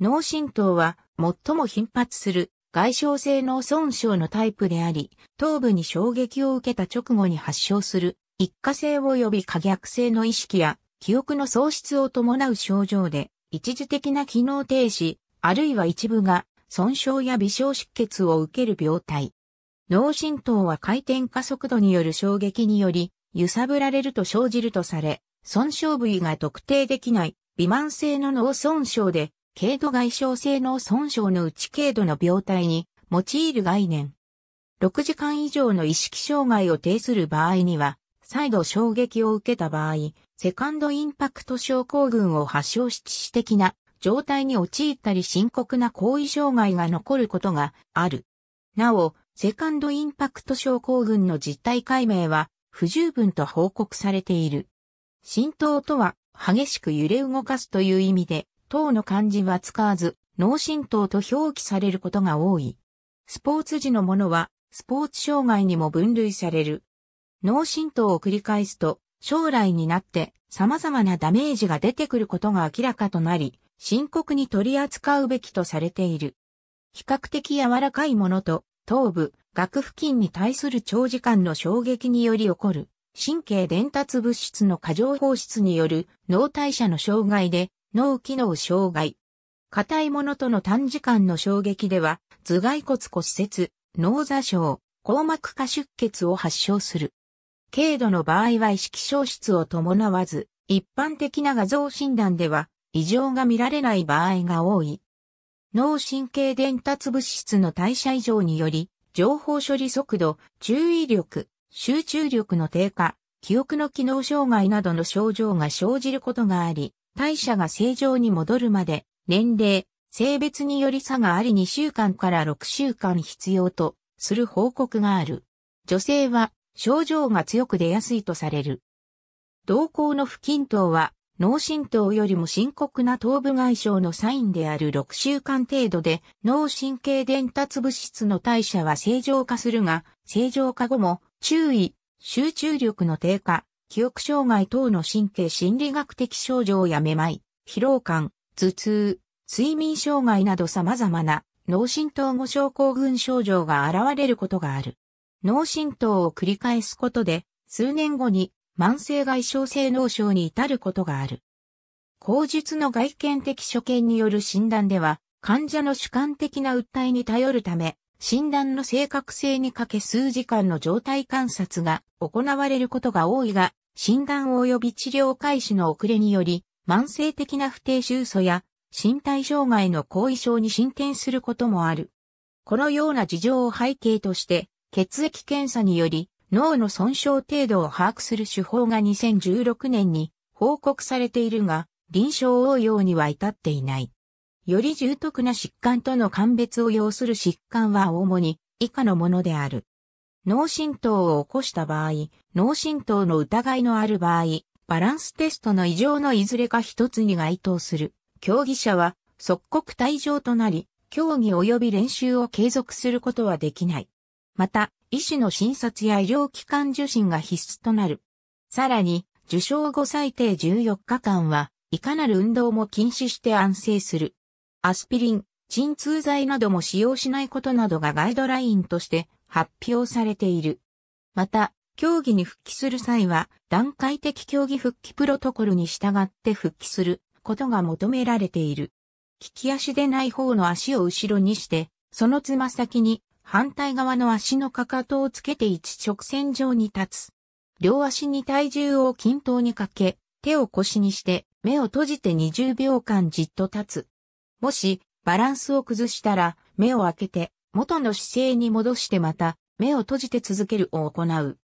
脳震盪は最も頻発する外傷性脳損傷のタイプであり、頭部に衝撃を受けた直後に発症する一過性及び可逆性の意識や記憶の喪失を伴う症状で、一時的な機能停止、あるいは一部が損傷や微小出血を受ける病態。脳震盪は回転加速度による衝撃により、揺さぶられると生じるとされ、損傷部位が特定できない、微慢性の脳損傷で、軽度外傷性脳損傷のうち軽度の病態に用いる概念。6時間以上の意識障害を呈する場合には、再度衝撃を受けた場合、セカンドインパクト症候群を発症し致死的な状態に陥ったり深刻な後遺障害が残ることがある。なお、セカンドインパクト症候群の実態解明は不十分と報告されている。浸透とは激しく揺れ動かすという意味で、等の漢字は使わず、脳震盪と表記されることが多い。スポーツ時のものは、スポーツ障害にも分類される。脳震盪を繰り返すと、将来になって様々なダメージが出てくることが明らかとなり、深刻に取り扱うべきとされている。比較的柔らかいものと、頭部、顎付近に対する長時間の衝撃により起こる、神経伝達物質の過剰放出による脳代謝の障害で、脳機能障害。硬いものとの短時間の衝撃では、頭蓋骨骨折、脳座症、硬膜下出血を発症する。軽度の場合は意識消失を伴わず、一般的な画像診断では異常が見られない場合が多い。脳神経伝達物質の代謝異常により、情報処理速度、注意力、集中力の低下、記憶の機能障害などの症状が生じることがあり、代謝が正常に戻るまで、年齢、性別により差があり2週間から6週間必要とする報告がある。女性は症状が強く出やすいとされる。瞳孔の不均等は脳震盪よりも深刻な頭部外傷のサインである6週間程度で脳神経伝達物質の代謝は正常化するが、正常化後も注意、集中力の低下、記憶障害等の神経心理学的症状やめまい、疲労感、頭痛、睡眠障害など様々な脳震盪後症候群症状が現れることがある。脳震盪を繰り返すことで、数年後に慢性外傷性脳症に至ることがある。口述の外見的所見による診断では、患者の主観的な訴えに頼るため、診断の正確性にかけ数時間の状態観察が行われることが多いが、診断及び治療開始の遅れにより、慢性的な不定収素や身体障害の後遺症に進展することもある。このような事情を背景として、血液検査により脳の損傷程度を把握する手法が2016年に報告されているが、臨床応用には至っていない。より重篤な疾患との鑑別を要する疾患は主に以下のものである。脳震盪を起こした場合、脳震盪の疑いのある場合、バランステストの異常のいずれか一つに該当する。競技者は即刻退場となり、競技及び練習を継続することはできない。また、医師の診察や医療機関受診が必須となる。さらに、受賞後最低14日間は、いかなる運動も禁止して安静する。アスピリン、鎮痛剤なども使用しないことなどがガイドラインとして発表されている。また、競技に復帰する際は、段階的競技復帰プロトコルに従って復帰することが求められている。利き足でない方の足を後ろにして、そのつま先に反対側の足のかかとをつけて一直線上に立つ。両足に体重を均等にかけ、手を腰にして目を閉じて20秒間じっと立つ。もし、バランスを崩したら目を開けて元の姿勢に戻してまた、目を閉じて続けるを行う。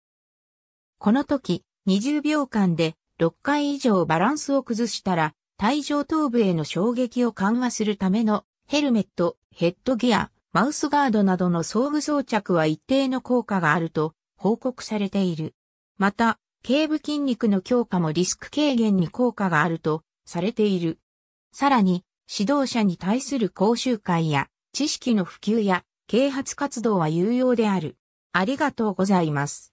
この時、20秒間で6回以上バランスを崩したら、体上頭部への衝撃を緩和するためのヘルメット、ヘッドギア、マウスガードなどの装具装着は一定の効果があると報告されている。また、頸部筋肉の強化もリスク軽減に効果があるとされている。さらに、指導者に対する講習会や知識の普及や啓発活動は有用である。ありがとうございます。